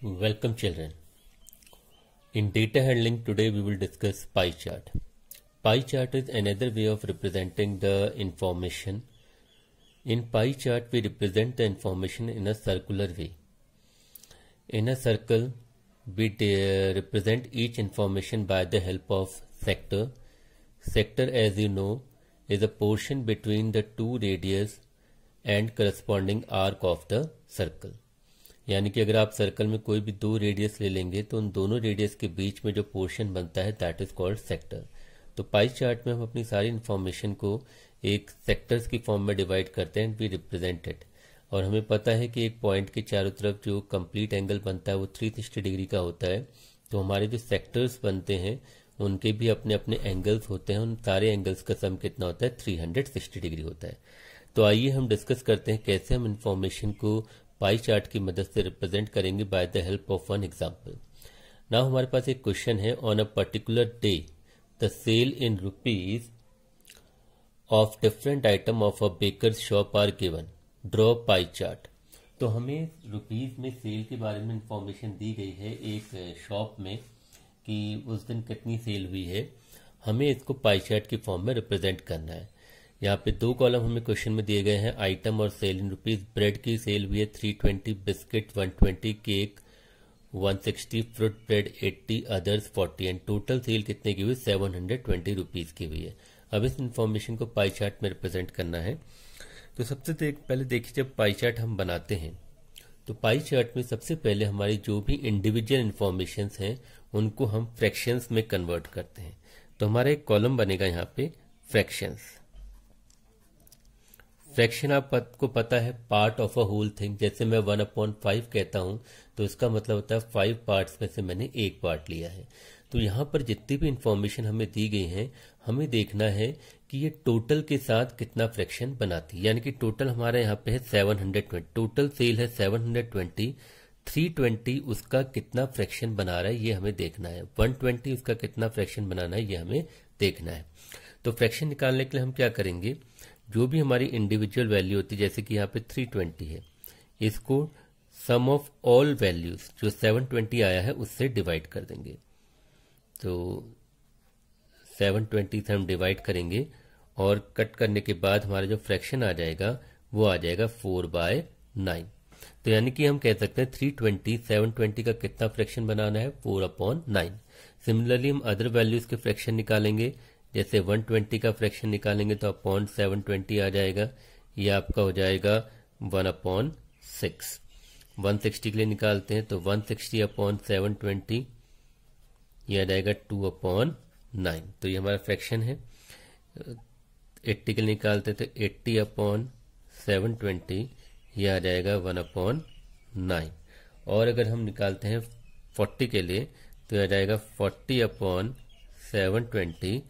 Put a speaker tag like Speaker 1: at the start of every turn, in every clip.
Speaker 1: Welcome children. In data handling today we will discuss pie chart. Pie chart is another way of representing the information. In pie chart we represent the information in a circular way. In a circle we represent each information by the help of sector. Sector as you know is a portion between the two radius and corresponding arc of the circle. यानी कि अगर आप circle में कोई भी दो radius ले लेंगे तो उन दोनों रेडियस के बीच में जो पोर्शन बनता है दैट इज कॉल्ड सेक्टर तो पाई चार्ट में हम अपनी सारी इन्फॉर्मेशन को एक सेक्टर्स की फॉर्म में डिवाइड करते हैं वी रिप्रेजेंटेड और हमें पता है कि एक पॉइंट के चारों तरफ जो कंप्लीट एंगल बनता है वो थ्री सिक्सटी डिग्री का होता है तो हमारे जो सेक्टर्स बनते हैं उनके भी अपने अपने एंगल्स होते हैं उन सारे एंगल्स का सम कितना होता है 360 डिग्री होता है तो आइए हम डिस्कस करते हैं कैसे हम इन्फॉर्मेशन को पाई चार्ट की मदद से रिप्रेजेंट करेंगे by the help of one example now हमारे पास एक क्वेश्चन है on a particular day the sale in rupees of different item of a baker shop are given draw pie chart तो हमें रुपीज में सेल के बारे में इंफॉर्मेशन दी गई है एक शॉप में कि उस दिन कितनी सेल हुई है हमें इसको पाई चार्ट के फॉर्म में रिप्रेजेंट करना है यहाँ पे दो कॉलम हमें क्वेश्चन में दिए गए हैं आइटम और सेल इन रुपीज ब्रेड की सेल हुई है three twenty biscuit one twenty cake one sixty fruit bread eighty others forty and total sale कितने की हुई सेवन हंड्रेड ट्वेंटी रुपीज की हुई है अब इस इन्फॉर्मेशन को पाई चार्ट में रिप्रेजेंट करना है तो सबसे देख, पहले देखिए जब पाई चार्ट हम बनाते हैं तो पाई चार्ट में सबसे पहले हमारी जो भी इंडिविजुअल इन्फॉर्मेशन है उनको हम फ्रैक्शंस में कन्वर्ट करते हैं तो हमारा एक कॉलम बनेगा यहाँ पे फ्रैक्शंस फ्रैक्शन आप पत, को पता है part of a whole thing जैसे मैं वन अपॉइंट फाइव कहता हूं तो इसका मतलब होता है फाइव पार्ट्स में से मैंने एक पार्ट लिया है तो यहां पर जितनी भी इंफॉर्मेशन हमें दी गई है हमें देखना है कि ये टोटल के साथ कितना फ्रैक्शन बनाती है यानी कि टोटल हमारा यहाँ पे है seven hundred twenty total sale है seven hundred twenty three twenty उसका कितना फ्रैक्शन बना रहा है ये हमें देखना है वन ट्वेंटी उसका कितना फ्रैक्शन बनाना है ये हमें देखना है तो फ्रैक्शन निकालने के लिए हम क्या करेंगे जो भी हमारी इंडिविजुअल वैल्यू होती है जैसे कि यहाँ पे 320 है इसको सम ऑफ ऑल वैल्यूज जो 720 आया है उससे डिवाइड कर देंगे तो 720 से हम डिवाइड करेंगे और कट करने के बाद हमारा जो फ्रैक्शन आ जाएगा वो आ जाएगा फोर बाय नाइन तो यानी कि हम कह सकते हैं थ्री ट्वेंटी सेवन ट्वेंटी का कितना फ्रैक्शन बनाना है फोर अपॉन नाइन सिमिलरली हम अदर वैल्यूज के फ्रैक्शन निकालेंगे जैसे 120 का फ्रैक्शन निकालेंगे तो अपॉन 720 आ जाएगा ये आपका हो जाएगा one upon six one sixty के लिए निकालते हैं तो one sixty upon seven twenty यह आ जाएगा टू अपॉन नाइन तो ये हमारा फ्रैक्शन है एट्टी के लिए निकालते हैं तो एट्टी अपॉन सेवन ट्वेंटी ये आ जाएगा वन अपॉन नाइन और अगर हम निकालते हैं फोर्टी के लिए तो आ जाएगा forty upon seven twenty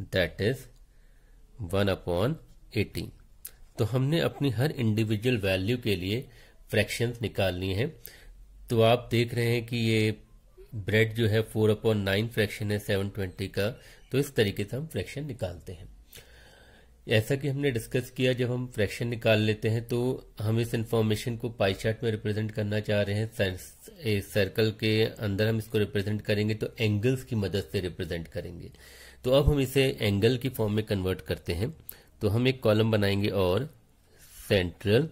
Speaker 1: that is one upon eighteen तो हमने अपनी हर इंडिविजुअल वैल्यू के लिए फ्रैक्शन निकालनी है तो आप देख रहे हैं कि ये ब्रेड जो है फोर अपॉन नाइन फ्रैक्शन है सेवन ट्वेंटी का तो इस तरीके से हम फ्रैक्शन निकालते हैं ऐसा कि हमने डिस्कस किया जब हम फ्रैक्शन निकाल लेते हैं तो हम इस इन्फॉर्मेशन को पाई चार्ट में रिप्रेजेंट करना चाह रहे हैं सर्कल के अंदर हम इसको रिप्रेजेंट करेंगे तो एंगल्स की मदद से रिप्रेजेंट करेंगे तो अब हम इसे एंगल की फॉर्म में कन्वर्ट करते हैं तो हम एक कॉलम बनाएंगे और सेंट्रल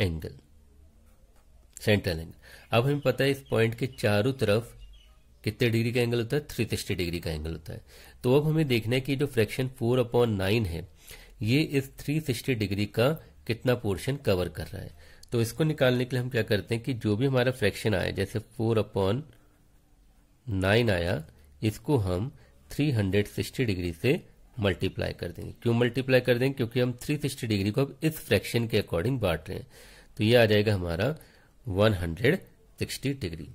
Speaker 1: एंगल सेंट्रल एंगल अब हमें पता है इस पॉइंट के चारों तरफ कितने डिग्री का एंगल होता है थ्री सिक्सटी डिग्री का एंगल होता है तो अब हमें देखना है कि जो फ्रैक्शन फोर अपॉन नाइन है ये इस थ्री सिक्सटी डिग्री का कितना पोर्शन कवर कर रहा है तो इसको निकालने के लिए हम क्या करते हैं कि जो भी हमारा फ्रैक्शन आया जैसे फोर अपॉन नाइन आया इसको हम 360 डिग्री से मल्टीप्लाई कर देंगे क्यों मल्टीप्लाई कर देंगे क्योंकि हम 360 डिग्री को अब इस फ्रैक्शन के अकॉर्डिंग बांट रहे हैं तो ये आ जाएगा हमारा 160 डिग्री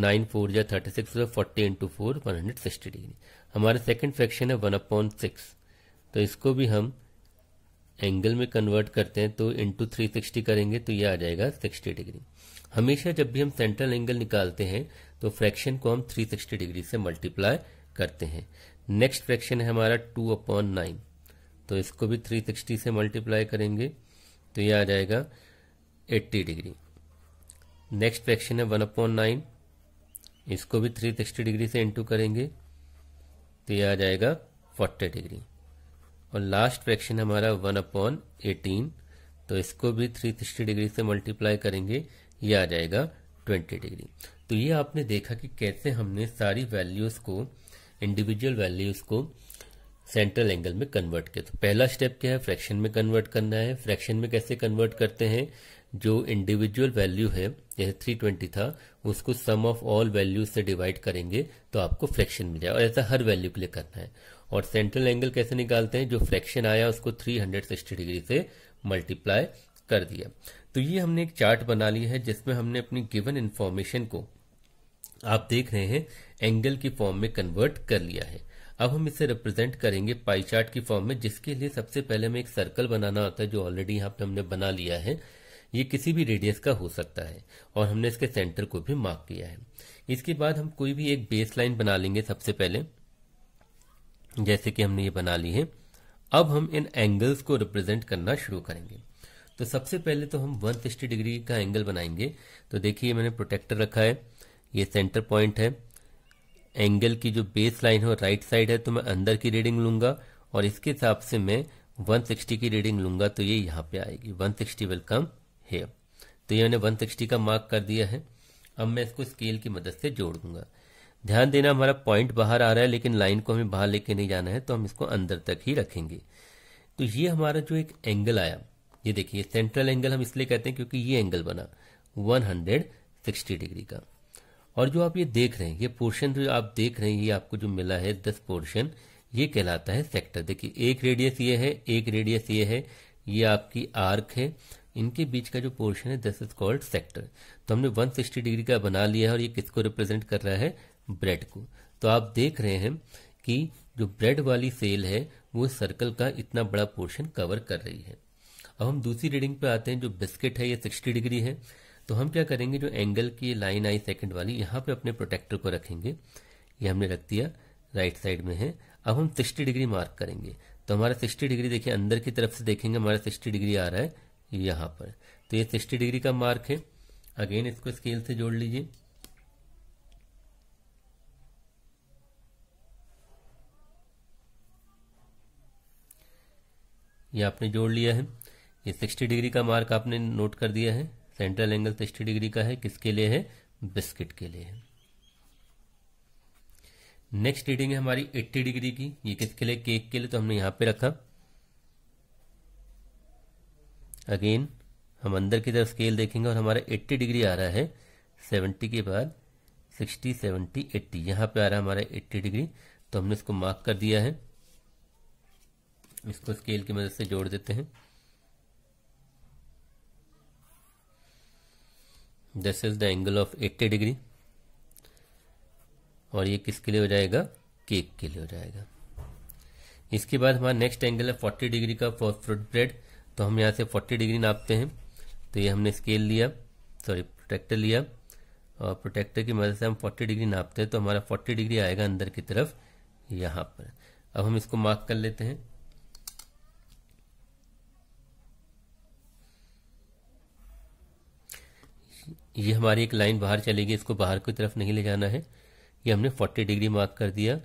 Speaker 1: नाइन फोर या thirty six forty into four one hundred sixty degree हमारा सेकेंड फ्रैक्शन है वन अपॉन सिक्स तो इसको भी हम एंगल में कन्वर्ट करते हैं तो इंटू थ्री सिक्सटी करेंगे तो ये आ जाएगा सिक्सटी डिग्री हमेशा जब भी हम सेंट्रल एंगल निकालते हैं तो फ्रैक्शन को हम थ्री सिक्सटी डिग्री से मल्टीप्लाई करते हैं नेक्स्ट फ्रैक्शन है हमारा टू अपॉन नाइन तो इसको भी थ्री सिक्सटी से मल्टीप्लाई करेंगे तो ये आ जाएगा एट्टी डिग्री नेक्स्ट फ्रैक्शन है वन अपॉन नाइन इसको भी थ्री सिक्सटी डिग्री से इंटू करेंगे तो ये आ जाएगा फोर्टी डिग्री और लास्ट फ्रैक्शन हमारा वन अपॉन एटीन तो इसको भी थ्री सिक्सटी डिग्री से मल्टीप्लाई करेंगे ये आ जाएगा ट्वेंटी डिग्री तो ये आपने देखा कि कैसे हमने सारी वैल्यूज़ को इंडिविजुअल वैल्यूज को सेंट्रल एंगल में कन्वर्ट किया तो पहला स्टेप क्या है फ्रैक्शन में कन्वर्ट करना है फ्रैक्शन में कैसे कन्वर्ट करते हैं जो इंडिविजुअल वैल्यू है जैसे 320 था उसको सम ऑफ ऑल वैल्यूज से डिवाइड करेंगे तो आपको फ्रैक्शन मिल जाए और ऐसा हर वैल्यू के लिए करना है और सेंट्रल एंगल कैसे निकालते हैं जो फ्रैक्शन आया उसको 360 डिग्री से मल्टीप्लाई कर दिया तो ये हमने एक चार्ट बना लिया है जिसमें हमने अपनी गिवन इन्फॉर्मेशन को आप देख रहे हैं एंगल की फॉर्म में कन्वर्ट कर लिया है अब हम इसे रिप्रेजेंट करेंगे पाई चार्ट की फॉर्म में जिसके लिए सबसे पहले हमें एक सर्कल बनाना होता है जो ऑलरेडी यहाँ पे हमने बना लिया है ये किसी भी रेडियस का हो सकता है और हमने इसके सेंटर को भी मार्क किया है इसके बाद हम कोई भी एक बेस लाइन बना लेंगे सबसे पहले जैसे कि हमने ये बना ली है अब हम इन एंगल्स को रिप्रेजेंट करना शुरू करेंगे तो सबसे पहले तो हम 160 डिग्री का एंगल बनाएंगे तो देखिए मैंने प्रोटेक्टर रखा है ये सेंटर पॉइंट है एंगल की जो बेस लाइन है राइट साइड है तो मैं अंदर की रीडिंग लूंगा और इसके हिसाब से मैं 160 की रीडिंग लूंगा तो ये यहाँ पे आएगी 160 विल कम हेयर तो ये मैंने 160 का मार्क कर दिया है अब मैं इसको स्केल की मदद से जोड़ दूंगा ध्यान देना हमारा पॉइंट बाहर आ रहा है लेकिन लाइन को हमें बाहर लेके नहीं जाना है तो हम इसको अंदर तक ही रखेंगे तो ये हमारा जो एक एंगल आया ये देखिए सेंट्रल एंगल हम इसलिए कहते हैं क्योंकि ये एंगल बना सिक्सटी डिग्री का और जो आप ये देख रहे हैं ये पोर्शन जो आप देख रहे हैं ये आपको जो मिला है दस पोर्शन ये कहलाता है सेक्टर देखिए एक रेडियस ये है एक रेडियस ये है ये आपकी आर्क है इनके बीच का जो पोर्शन है दिस इज कॉल्ड सेक्टर तो हमने 160 डिग्री का बना लिया है और ये किसको रिप्रेजेंट कर रहा है ब्रेड को तो आप देख रहे हैं कि जो ब्रेड वाली सेल है वो सर्कल का इतना बड़ा पोर्शन कवर कर रही है अब हम दूसरी रीडिंग पे आते हैं जो बिस्किट है ये 60 डिग्री है तो हम क्या करेंगे जो एंगल की लाइन आई सेकंड वाली यहाँ पे अपने प्रोटेक्टर को रखेंगे ये हमने रख दिया राइट साइड में है अब हम 60 डिग्री मार्क करेंगे तो हमारा 60 डिग्री देखिए अंदर की तरफ से देखेंगे हमारा 60 डिग्री आ रहा है यहाँ पर तो ये 60 डिग्री का मार्क है अगेन इसको स्केल से जोड़ लीजिए ये आपने जोड़ लिया है ये 60 डिग्री का मार्क आपने नोट कर दिया है सेंट्रल एंगल 60 तो डिग्री का है किसके लिए है बिस्किट के लिए है नेक्स्ट रीडिंग है हमारी 80 डिग्री की ये किसके लिए केक के लिए तो हमने यहाँ पे रखा अगेन हम अंदर की तरफ स्केल देखेंगे और हमारा 80 डिग्री आ रहा है 70 के बाद 60, 70, 80 यहाँ पे आ रहा है हमारा 80 डिग्री तो हमने इसको मार्क कर दिया है इसको स्केल की मदद से जोड़ देते हैं this is the angle of 80 degree और ये किसके लिए हो जाएगा केक के लिए हो जाएगा इसके बाद हमारा नेक्स्ट एंगल है 40 डिग्री का फॉर फ्रूट ब्रेड तो हम यहाँ से 40 डिग्री नापते हैं तो ये हमने स्केल लिया सॉरी प्रोटेक्टर लिया और प्रोटेक्टर की मदद से हम 40 डिग्री नापते हैं तो हमारा 40 डिग्री आएगा अंदर की तरफ यहाँ पर अब हम इसको मार्क कर लेते हैं ये हमारी एक लाइन बाहर चलेगी इसको बाहर की तरफ नहीं ले जाना है ये हमने 40 डिग्री मार्क कर दिया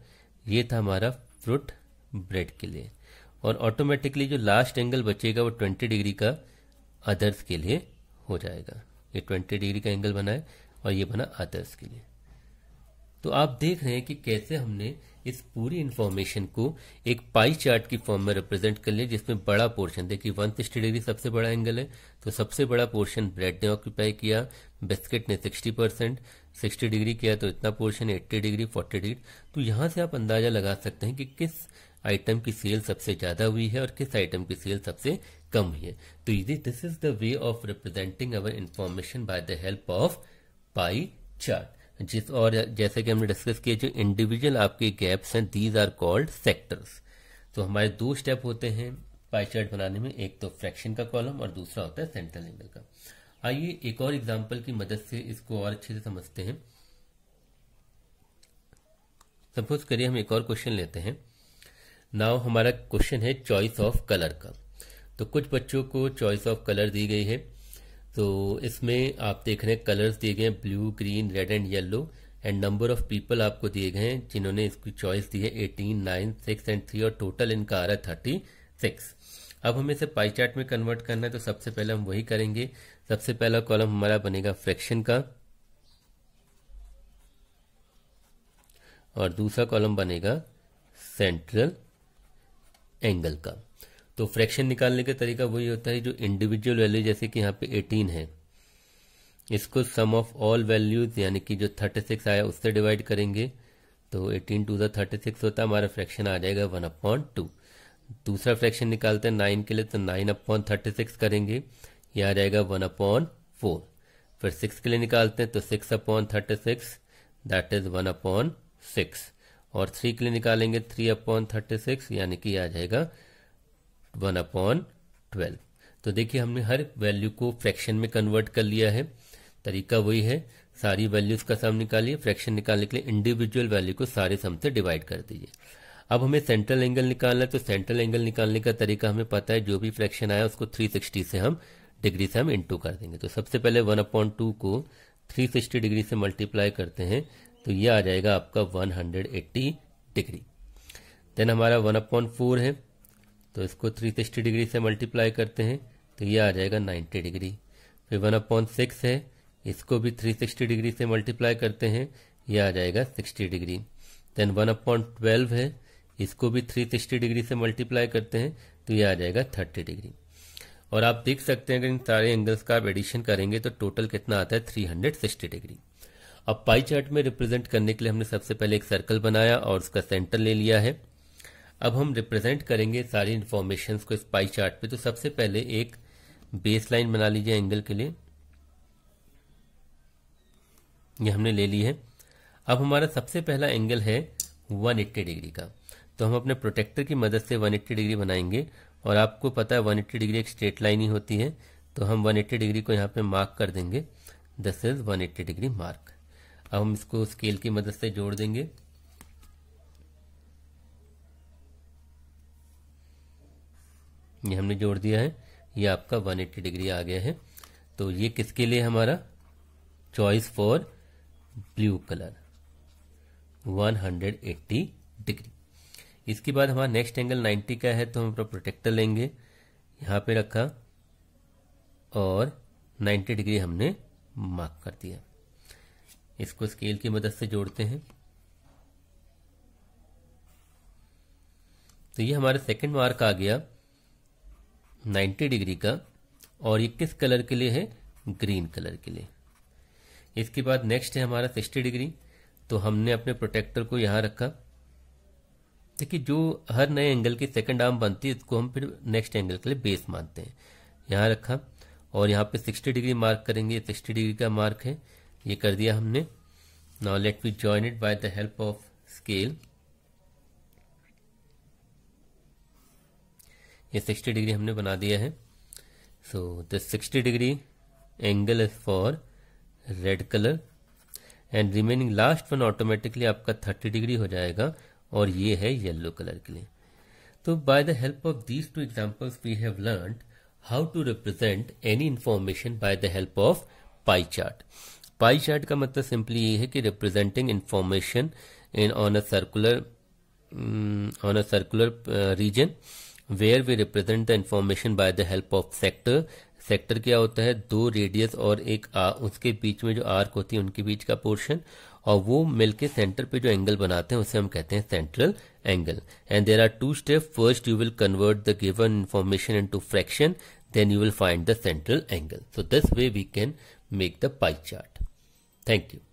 Speaker 1: ये था हमारा फ्रूट ब्रेड के लिए और ऑटोमेटिकली जो लास्ट एंगल बचेगा वो 20 डिग्री का अदर्स के लिए हो जाएगा ये 20 डिग्री का एंगल बना है और ये बना अदर्स के लिए तो आप देख रहे हैं कि कैसे हमने इस पूरी इन्फॉर्मेशन को एक पाई चार्ट की फॉर्म में रिप्रेजेंट कर लिया जिसमें बड़ा पोर्शन देखिए वन सिक्सटी डिग्री सबसे बड़ा एंगल है तो सबसे बड़ा पोर्शन ब्रेड ने ऑक्यूपाई किया बिस्किट ने सिक्सटी परसेंट सिक्सटी डिग्री किया तो इतना portion eighty degree forty degree तो यहां से आप अंदाजा लगा सकते हैं कि किस आइटम की सेल सबसे ज्यादा हुई है और किस आइटम की सेल सबसे कम हुई है तो this is the way of representing our information by the help of pie chart जिस और जैसे कि हमने डिस्कस किया जो इंडिविजुअल आपके गैप्स हैं दीज आर कॉल्ड सेक्टर्स तो हमारे दो स्टेप होते हैं पाई चार्ट बनाने में एक तो फ्रैक्शन का कॉलम और दूसरा होता है सेंट्रल एंगल का आइए एक और एग्जाम्पल की मदद से इसको और अच्छे से समझते हैं सपोज करिए हम एक और क्वेश्चन लेते हैं नाउ हमारा क्वेश्चन है चॉइस ऑफ कलर का तो कुछ बच्चों को चॉइस ऑफ कलर दी गई है तो इसमें आप देख रहे हैं कलर्स दिए गए हैं blue green red and yellow and number of people आपको दिए गए हैं जिन्होंने इसकी चॉइस दी है eighteen nine six and three और टोटल इनका आ रहा है थर्टी सिक्स अब हमें इसे पाई चार्ट में कन्वर्ट करना है तो सबसे पहले हम वही करेंगे सबसे पहला कॉलम हमारा बनेगा फ्रैक्शन का और दूसरा कॉलम बनेगा सेंट्रल एंगल का तो फ्रैक्शन निकालने का तरीका वही होता है जो इंडिविजुअल वैल्यू जैसे कि यहाँ पे 18 है इसको सम ऑफ ऑल वैल्यूज यानी कि जो 36 आया उससे डिवाइड करेंगे तो 18 टू दर्टी सिक्स होता है हमारा फ्रैक्शन आ जाएगा वन अपॉन टू दूसरा फ्रैक्शन निकालते हैं नाइन के लिए तो नाइन अपॉन थर्टी सिक्स करेंगे ये आ जाएगा वन अपॉन फोर फिर सिक्स के लिए निकालते हैं तो six upon thirty six that is one upon six और थ्री के लिए निकालेंगे थ्री अपॉन थर्टी सिक्स यानी कि आ जाएगा वन अपॉन ट्वेल्व तो देखिए हमने हर वैल्यू को फ्रैक्शन में कन्वर्ट कर लिया है तरीका वही है सारी वैल्यूज का सम निकालिए फ्रैक्शन निकालने के लिए इंडिविजुअल वैल्यू को सारे सम से डिवाइड कर दीजिए अब हमें सेंट्रल एंगल निकालना है तो सेंट्रल एंगल निकालने का तरीका हमें पता है जो भी फ्रैक्शन आया उसको 360 से हम डिग्री से हम इंटू कर देंगे तो सबसे पहले वन अपॉइंट टू को 360 डिग्री से मल्टीप्लाई करते हैं तो ये आ जाएगा आपका 180 डिग्री देन हमारा वन अपॉइंट फोर है तो इसको थ्री सिक्सटी डिग्री से मल्टीप्लाई करते हैं तो ये आ जाएगा नाइन्टी डिग्री फिर वन अपॉइंट सिक्स है इसको भी थ्री सिक्सटी डिग्री से मल्टीप्लाई करते हैं ये आ जाएगा sixty degree then one upon twelve है इसको भी थ्री सिक्सटी डिग्री से मल्टीप्लाई करते हैं तो ये आ जाएगा थर्टी डिग्री और आप देख सकते हैं अगर इन सारे एंगल्स का आप एडिशन करेंगे तो टोटल कितना आता है थ्री हंड्रेड सिक्सटी डिग्री अब पाई चार्ट में रिप्रेजेंट करने के लिए हमने सबसे पहले एक सर्कल बनाया और उसका सेंटर ले लिया है अब हम रिप्रेजेंट करेंगे सारी इन्फॉर्मेशन को इस पाई चार्ट पे तो सबसे पहले एक बेस लाइन बना लीजिए एंगल के लिए ये हमने ले ली है अब हमारा सबसे पहला एंगल है 180 डिग्री का तो हम अपने प्रोटेक्टर की मदद से 180 डिग्री बनाएंगे और आपको पता है 180 डिग्री एक स्ट्रेट लाइन ही होती है तो हम 180 डिग्री को यहाँ पे मार्क कर देंगे दिस इज 180 डिग्री मार्क अब हम इसको स्केल की मदद से जोड़ देंगे ये हमने जोड़ दिया है ये आपका 180 डिग्री आ गया है तो ये किसके लिए हमारा choice for blue colour 180 degree इसके बाद हमारा नेक्स्ट एंगल 90 का है तो हम अपना प्रोटेक्टर लेंगे यहाँ पे रखा और 90 डिग्री हमने मार्क कर दिया इसको स्केल की मदद से जोड़ते हैं तो ये हमारा सेकंड मार्क आ गया 90 डिग्री का और ये किस कलर के लिए है ग्रीन कलर के लिए इसके बाद नेक्स्ट है हमारा 60 डिग्री तो हमने अपने प्रोटेक्टर को यहाँ रखा देखिए जो हर नए एंगल की सेकंड आर्म बनती है इसको हम फिर नेक्स्ट एंगल के लिए बेस मानते हैं यहाँ रखा और यहाँ पे 60 डिग्री मार्क करेंगे 60 डिग्री का मार्क है ये कर दिया हमने now let we join it by the help of scale ये 60 डिग्री हमने बना दिया है so this 60 degree angle is for red colour and remaining last one automatically आपका 30 डिग्री हो जाएगा और ये है येलो कलर के लिए तो by the help of these two examples we have learn how to represent any information by the help of pie chart pie chart का मतलब सिंपली ये है कि representing information in on a circular on a circular region where we represent the information by the help of sector sector क्या होता है दो radius और एक आ, उसके बीच में जो आर्क होती है उनके बीच का पोर्शन और वो मिलके सेंटर पे जो एंगल बनाते हैं उसे हम कहते हैं central angle and there are two step first you will convert the given information into fraction then you will find the central angle so this way we can make the pie chart thank you